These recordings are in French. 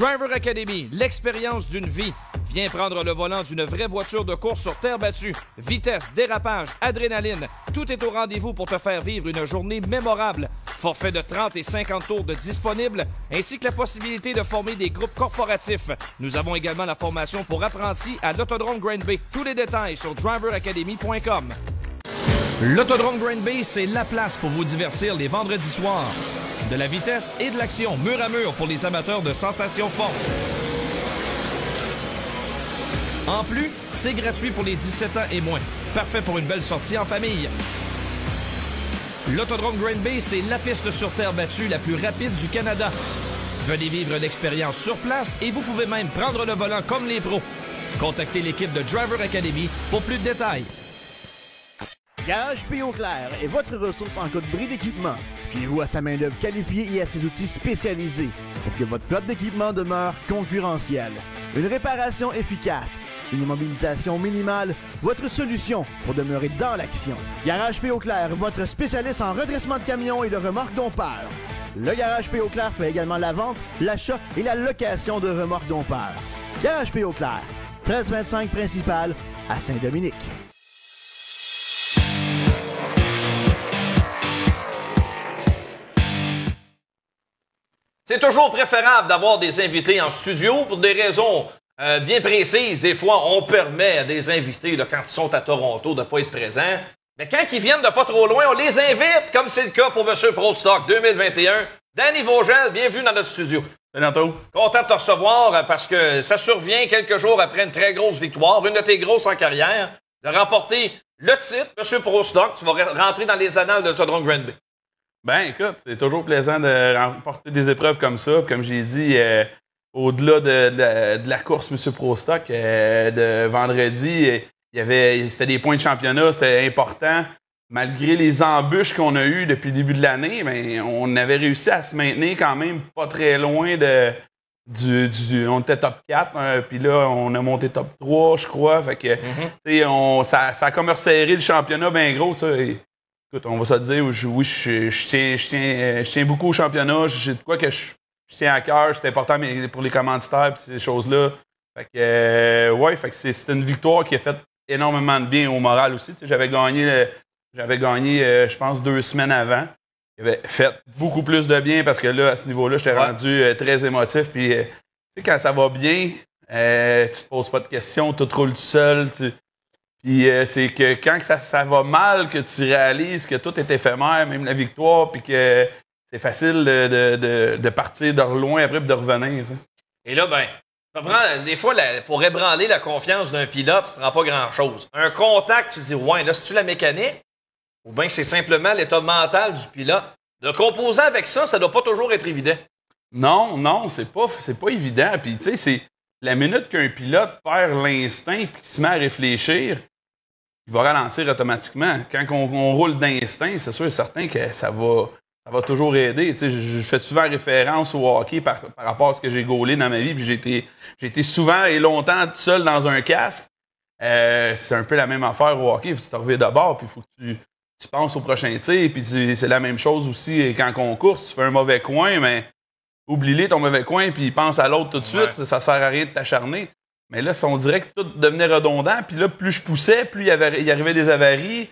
Driver Academy, l'expérience d'une vie. Viens prendre le volant d'une vraie voiture de course sur terre battue. Vitesse, dérapage, adrénaline, tout est au rendez-vous pour te faire vivre une journée mémorable. Forfait de 30 et 50 tours de disponible, ainsi que la possibilité de former des groupes corporatifs. Nous avons également la formation pour apprentis à l'Autodrome Grand Bay. Tous les détails sur driveracademy.com. L'Autodrome Grand Bay, c'est la place pour vous divertir les vendredis soirs de la vitesse et de l'action mur à mur pour les amateurs de sensations fortes. En plus, c'est gratuit pour les 17 ans et moins. Parfait pour une belle sortie en famille. L'Autodrome Green Bay, c'est la piste sur terre battue la plus rapide du Canada. Venez vivre l'expérience sur place et vous pouvez même prendre le volant comme les pros. Contactez l'équipe de Driver Academy pour plus de détails. Garage Pio Clair est votre ressource en code bris d'équipement. Fiez-vous à sa main-d'œuvre qualifiée et à ses outils spécialisés pour que votre flotte d'équipement demeure concurrentielle. Une réparation efficace, une mobilisation minimale, votre solution pour demeurer dans l'action. Garage P. votre spécialiste en redressement de camions et de remorques dompeurs. Le Garage P. Clair fait également la vente, l'achat et la location de remorques dompeurs. Garage P. Clair, 1325 principal à Saint-Dominique. C'est toujours préférable d'avoir des invités en studio pour des raisons euh, bien précises. Des fois, on permet à des invités, quand ils sont à Toronto, de ne pas être présents. Mais quand ils viennent de pas trop loin, on les invite, comme c'est le cas pour M. Stock 2021. Danny Vaugel, bienvenue dans notre studio. Salut, Content de te recevoir euh, parce que ça survient quelques jours après une très grosse victoire, une de tes grosses en carrière, de remporter le titre. M. Stock, tu vas rentrer dans les annales de Grand Granby. Ben écoute, c'est toujours plaisant de remporter des épreuves comme ça. Comme j'ai dit, euh, au-delà de, la course Monsieur Prostock euh, de vendredi, euh, il y avait c'était des points de championnat, c'était important. Malgré les embûches qu'on a eues depuis le début de l'année, mais ben, on avait réussi à se maintenir quand même pas très loin de du, on était top 4, hein, puis là on a monté top 3, je crois. Fait que mhm. ça, ça a comme resserré le championnat bien gros, tu Écoute, on va se dire, oui, je, tiens, beaucoup au championnat. J'ai de quoi que je, tiens à cœur. C'est important pour les commanditaires et ces choses-là. Fait que, euh, ouais, c'est une victoire qui a fait énormément de bien au moral aussi. J'avais gagné, j'avais gagné euh, je pense, deux semaines avant. J'avais fait beaucoup plus de bien parce que là, à ce niveau-là, j'étais rendu euh, très émotif. Puis, tu quand ça va bien, tu te poses pas de questions, te roules tout seul. Puis euh, c'est que quand ça, ça, va mal, que tu réalises que tout est éphémère, même la victoire, puis que c'est facile de, de, de, partir de loin après de revenir. Et là, ben, des fois, pour ébranler la confiance d'un pilote, tu prends pas grand-chose. Un contact, tu dis, ouais, là, c'est-tu la mécanique? Ou bien c'est simplement l'état mental du pilote. De composer avec ça, ça doit pas toujours être évident. Non, non, c'est pas, c'est pas évident. Puis, tu sais, c'est la minute qu'un pilote perd l'instinct et qu'il se met à réfléchir, va ralentir automatiquement. Quand on, roule d'instinct, c'est sûr et certain que ça va, ça va toujours aider. je, fais souvent référence au hockey par, rapport à ce que j'ai gaulé dans ma vie. Puis j'ai été, souvent et longtemps tout seul dans un casque. Euh, c'est un peu la même affaire au hockey. Faut que tu te reviens de puis il faut que tu, penses au prochain tir. Puis c'est la même chose aussi quand on course. Tu fais un mauvais coin, mais oublie ton mauvais coin, puis pense à l'autre tout de suite. Ça, ça sert à rien de t'acharner. Mais là, on dirait que tout devenait redondant. Puis là, plus je poussais, plus il, avait, il arrivait des avaries.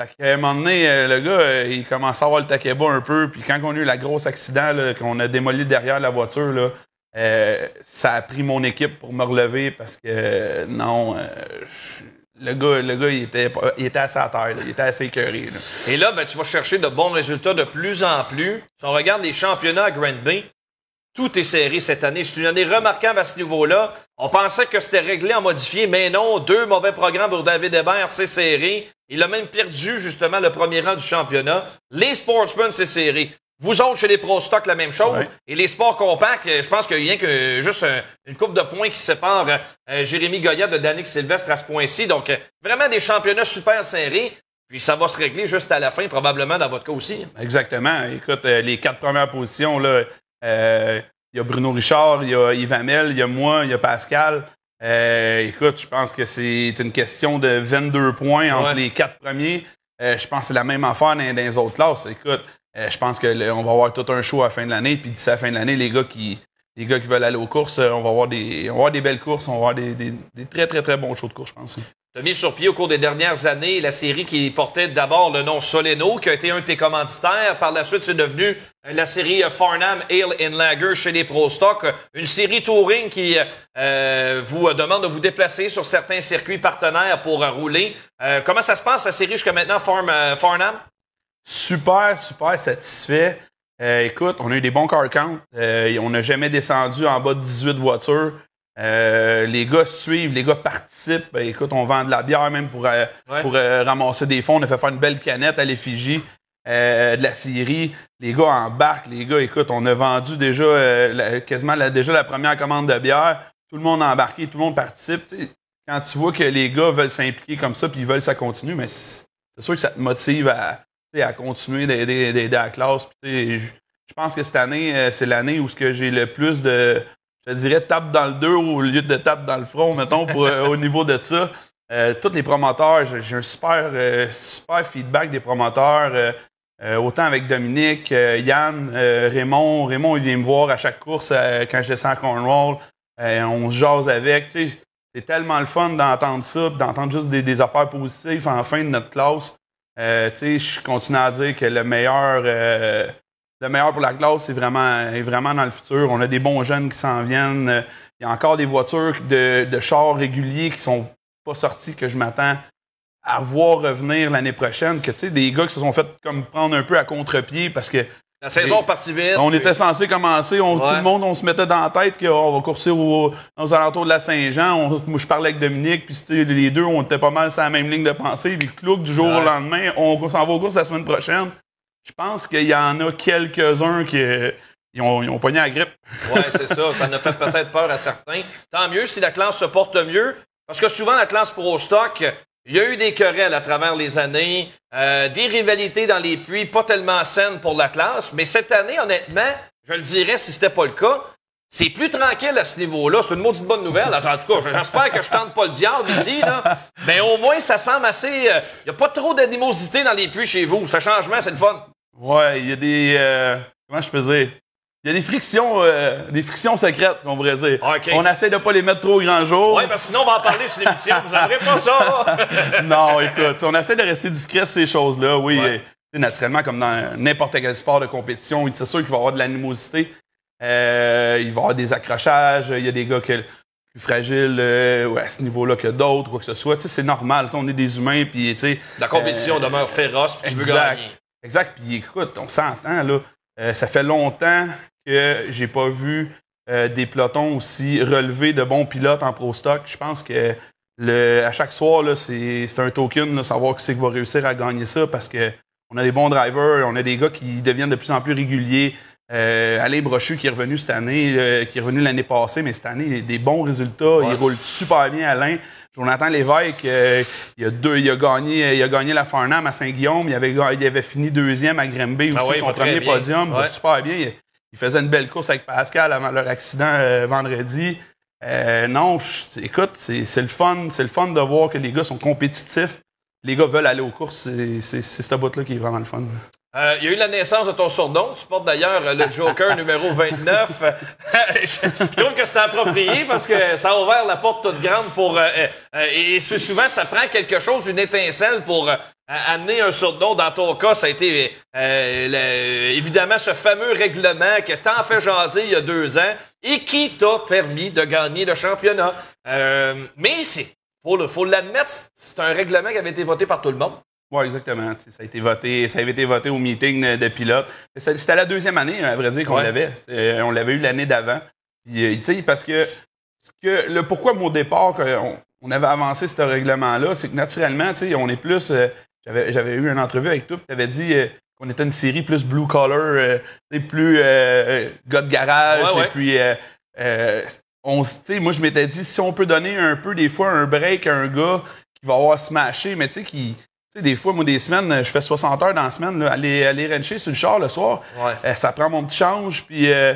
Fait qu'à un moment donné, euh, le gars, euh, il commençait à avoir le taquet bas un peu. Puis quand on a eu la grosse accident, qu'on a démoli derrière la voiture, euh, ça a pris mon équipe pour me relever parce que non, le gars, le gars il, était, il était assez à terre, il était assez écœuré. Et là, ben, tu vas chercher de bons résultats de plus en plus. Si on regarde les championnats à Grand Bay, tout est serré cette année. C'est une année remarquable à ce niveau-là. On pensait que c'était réglé en modifié, mais non. Deux mauvais programmes pour David Hébert, c'est serré. Il a même perdu, justement, le premier rang du championnat. Les sportsmen, c'est serré. Vous autres, chez les Pro Stock, la même chose. Et les sports compacts, euh, je pense qu'il n'y a que juste une coupe de points qui sépare euh, euh, Jérémy Goya de Danick Sylvestre à ce point-ci. Donc, vraiment des championnats super serrés. Puis ça va se régler juste à la fin, probablement dans votre cas aussi. Exactement. Écoute, les quatre premières positions, là, euh, il y a Bruno Richard, il y a Yves il y a moi, il y a Pascal. Euh, écoute, je pense que c'est une question de 22 points entre les quatre premiers. Euh, je pense que c'est la même affaire dans, les autres classes. Écoute, euh, je pense qu'on va avoir tout un show à la fin de l'année. Puis d'ici la fin de l'année, les gars qui, les gars qui veulent aller aux courses, on va avoir des, on va des belles courses, on va avoir des, des, très, très, très bons shows de course, je pense. De as mis sur pied au cours des dernières années la série qui portait d'abord le nom Soleno, qui a été un de tes commanditaires. Par la suite, c'est devenu euh, la série euh, Farnham, Ale and Lager chez les Pro Stock. Une série touring qui euh, vous demande de vous déplacer sur certains circuits partenaires pour rouler. comment ça se passe, la série, jusqu'à maintenant, Farnham? Super, super satisfait. écoute, on a eu des bons car counts. on n'a jamais descendu en bas de 18 voitures. Euh, les gars suivent, les gars participent. Ben, écoute, on vend de la bière même pour, euh, euh, ramasser des fonds. On a fait faire une belle canette à l'effigie de la Syrie. Les gars embarquent. Les gars, écoute, on a vendu déjà quasiment déjà la première commande de bière. Tout le monde a embarqué, tout le monde participe. quand tu vois que les gars veulent s'impliquer comme ça puis ils veulent que ça continue, mais c'est sûr que ça te motive à, à continuer d'aider la classe. Je pense que cette année, c'est l'année où ce que j'ai le plus de je dirais tape dans le dos au lieu de tape dans le front, mettons, euh, au niveau de ça. Euh, tous les promoteurs, j'ai un euh, super, feedback des promoteurs, autant avec Dominique, Yann, Raymond. Raymond, il vient me voir à chaque course quand je descends à Cornwall. on se jase avec. C'est tellement le fun d'entendre ça, d'entendre juste des, des, affaires positives en fin de notre classe. je continue à dire que le meilleur le meilleur pour la glace c'est vraiment, vraiment dans le futur. On a des bons jeunes qui s'en viennent. Il y a encore des voitures de, de chars réguliers qui sont pas sorties que je m'attends à voir revenir l'année prochaine. Que des gars qui se sont fait comme prendre un peu à contre-pied parce que. La saison partie vite. On était censé commencer, tout le monde, on se mettait dans la tête qu'on oh, va courser aux, alentours de la Saint-Jean. je parlais avec Dominique, puis les deux, on était pas mal sur la même ligne de pensée. Puis, du jour au lendemain, on s'en va au cours la semaine prochaine je pense qu'il y en a quelques-uns qui ont, pogné la grippe. oui, c'est ça. Ça ne fait peut-être peur à certains. Tant mieux si la classe se porte mieux. Parce que souvent, la classe pro stock, il y a eu des querelles à travers les années, euh, des rivalités dans les puits pas tellement saines pour la classe. Mais cette année, honnêtement, je le dirais si c'était pas le cas, c'est plus tranquille à ce niveau-là. C'est une maudite bonne nouvelle. En tout cas, j'espère que je tente pas le diable ici. Là. Mais au moins, ça semble assez... Euh, il n'y a pas trop d'animosité dans les puits chez vous. Ce changement, c'est le fun. Ouais, il y a des. Euh, comment je peux dire? Il y a des frictions, euh, des frictions secrètes, qu'on pourrait dire. Ah, on essaie de pas les mettre trop au grand jour. Oui, parce que sinon, on va en parler sur l'émission. Vous n'aurez pas ça. non, écoute, on essaie de rester discret ces choses-là. Oui, euh, naturellement, comme dans n'importe quel sport de compétition, c'est sûr qu'il va y avoir de l'animosité. il va y avoir des accrochages. Il y a des gars qui sont plus fragiles euh, à ce niveau-là que d'autres, quoi que ce soit. c'est normal. on est des humains. Puis, La compétition demeure féroce, pis tu veux gagner. Exact. Puis écoute, on s'entend, là. Euh, ça fait longtemps que j'ai pas vu euh, des pelotons aussi relevés de bons pilotes en pro stock. Je pense que à chaque soir, c'est un token, de savoir qui c'est qui va réussir à gagner ça parce que on a des bons drivers, on a des gars qui deviennent de plus en plus réguliers. Euh, Alain Brochu qui est revenu cette année, euh, qui est revenu l'année passée, mais cette année, il a des bons résultats. Il roule super bien, Alain. Jonathan Lévesque, euh, il, a deux, il, a gagné, la Farnham à Saint-Guillaume. Il avait, avait fini deuxième à Grimby ah aussi, son premier podium. super bien. Il, faisait une belle course avec Pascal avant leur accident euh, vendredi. Euh, non, écoute, c'est le fun. C'est le fun de voir que les gars sont compétitifs. Les gars veulent aller aux courses. C'est ce bout-là qui est vraiment le fun. Euh, il y a eu la naissance de ton surnom. Tu portes d'ailleurs euh, le Joker numéro 29. je, trouve que c'est approprié parce que ça a ouvert la porte toute grande pour. Euh, et, souvent, ça prend quelque chose, une étincelle pour amener un surnom. Dans ton cas, ça a été évidemment ce fameux règlement que t'en fait jaser il y a deux ans et qui t'a permis de gagner le championnat. mais ici, Faut, le, faut l'admettre, c'est un règlement qui avait été voté par tout le monde. Oui, exactement. ça a été voté, ça avait été voté au meeting de, pilote. C'était la deuxième année, hein, à vrai dire, qu'on l'avait. On l'avait eu l'année d'avant. Euh, parce que, que, le pourquoi au départ, on, on avait avancé ce règlement-là, c'est que naturellement, on est plus. Euh, j'avais eu une entrevue avec toi, tu avais dit euh, qu'on était une série plus blue collar, plus gars de garage, et puis. on, moi, je m'étais dit, si on peut donner un peu, des fois, un break à un gars qui va avoir smashé, mais tu sais, qui, des fois, moi, des semaines, je fais 60 heures dans la semaine. aller, aller rencher sur le char le soir, euh, ça prend mon petit change. Puis, euh,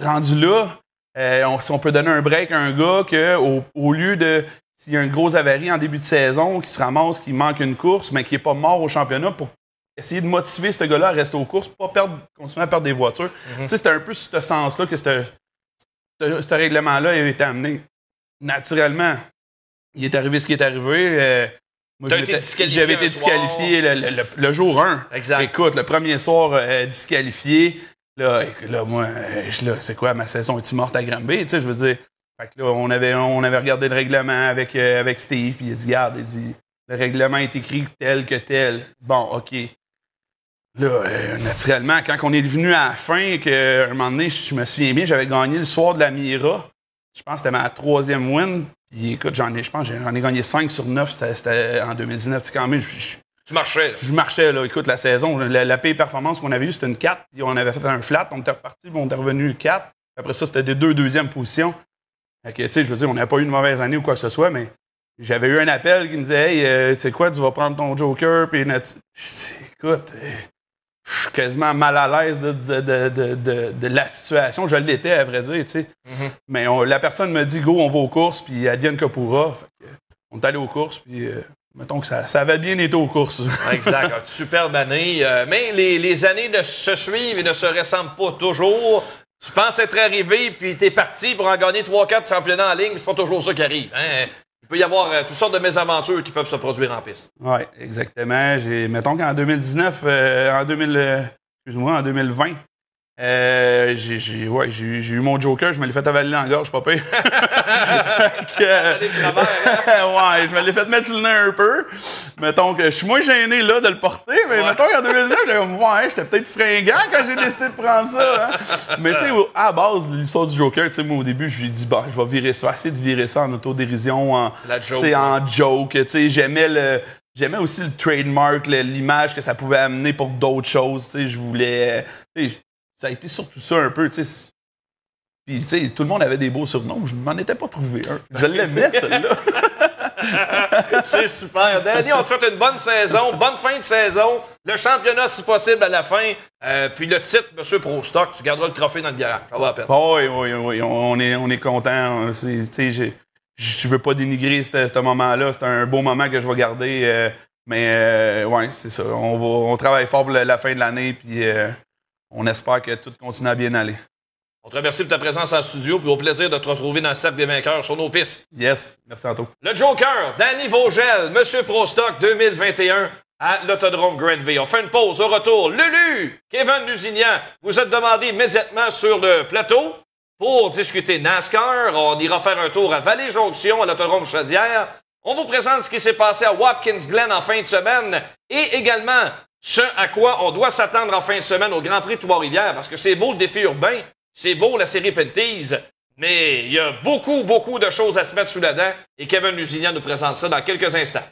rendu là, euh, si on peut donner un break à un gars que, au, lieu de. S'il y a une grosse avarie en début de saison, qui se ramasse, qui manque une course, mais qui n'est pas mort au championnat, pour essayer de motiver ce gars-là à rester aux courses, pas perdre, continuer à perdre des voitures. Mhm. c'était un peu ce sens-là que ce règlement-là a été amené. Naturellement, il est arrivé ce qui est arrivé. J'avais été disqualifié, le, jour 1. Exact. Écoute, le premier soir euh, disqualifié, là, là moi, euh, c'est quoi, ma saison est-tu morte à Granby? Tu sais, je veux dire, fait que là, on avait, on avait regardé le règlement avec, euh, avec Steve, puis il a dit, garde, il dit, le règlement est écrit tel que tel. Bon, OK. Là, naturellement, quand on est venu à la fin, que, un moment donné, je me souviens bien, j'avais gagné le soir de la Mira. Je pense que c'était ma troisième win. Puis écoute, j'en ai, je pense, j'en ai gagné 5 sur 9, c'était en 2019. Tu sais, quand même, je, tu marchais. Je marchais, là. Écoute, la saison, la, la paye performance qu'on avait eue, c'était une 4. on avait fait un flat, on était reparti, on était revenu 4. Après ça, c'était des deux deuxièmes positions. Fait tu sais, je veux dire, on n'a pas eu une mauvaise année ou quoi que ce soit, mais j'avais eu un appel qui me disait, hey, euh, tu sais quoi, tu vas prendre ton Joker, puis notre... Écoute, euh, je suis quasiment mal à l'aise de, de, de, de, la situation. Je l'étais, à vrai dire, tu sais. Mhm. Mais la personne me dit, go, on va aux courses, puis Adienne Que, on est allé aux courses, puis euh, mettons que ça, ça avait bien été aux courses. exact. Ah, superbe année. Euh, mais les, les, années ne se suivent et ne se ressemblent pas toujours. Tu penses être arrivé, puis t'es parti pour en gagner 3-4 championnats en ligne, mais c'est pas toujours ça qui arrive. Hein? Il peut y avoir euh, toutes sortes de mésaventures qui peuvent se produire en piste. Oui, exactement. Mettons qu'en 2019, euh, en 2000, euh, excuse-moi, en 2020, euh, j'ai, j'ai, ouais, j'ai, j'ai eu mon Joker, je me l'ai fait avaler en gorge, pas pire. Hein. ouais, je me l'ai fait mettre le nez un peu. Mettons que je suis moins gêné là de le porter, mais ouais. mettons qu'en 2019, j'étais comme, ouais, j'étais peut-être fringant quand j'ai décidé de prendre ça. Hein. Mais tu sais, à base l'histoire du Joker, tu sais, moi au début, je lui ai dit, bah, je vais virer ça, essayer de virer ça en autodérision, en joke. En joke tu sais, j'aimais le. J'aimais aussi le trademark, l'image que ça pouvait amener pour d'autres choses. Tu sais, je voulais ça a été surtout ça un peu, tu sais. Puis, tu sais, tout le monde avait des beaux surnoms. Je m'en étais pas trouvé un. Je l'aimais, celle-là. c'est super. Danny, on te souhaite une bonne saison, bonne fin de saison. Le championnat, si possible, à la fin. Euh, puis le titre, Monsieur Pro Stock, tu garderas le trophée dans le garage. Ça va à peine. Ah oui, oui, oui. On est, on est content. Tu sais, je ne veux pas dénigrer ce moment-là. C'est un beau moment que je vais garder. Euh, mais, euh, ouais, c'est ça. On, va, on travaille fort pour la, la fin de l'année. Puis on espère que tout continue à bien aller. On te remercie de ta présence en studio, puis au plaisir de te retrouver dans le cercle des vainqueurs sur nos pistes. Yes, merci à toi. Le Joker, Danny Vogel, Monsieur Prostock 2021 à l'Autodrome Granby. On fait une pause au retour. Lulu, Kevin Lusignan, vous êtes demandé immédiatement sur le plateau pour discuter NASCAR. On ira faire un tour à Vallée-Jonction, à l'Autodrome Chaudière. On vous présente ce qui s'est passé à Watkins Glen en fin de semaine et également ce à quoi on doit s'attendre en fin de semaine au Grand Prix Trois-Rivières, parce que c'est beau le défi urbain, c'est beau la série Penties, mais il y a beaucoup, beaucoup de choses à se mettre sous la dent et Kevin Lusignan nous présente ça dans quelques instants.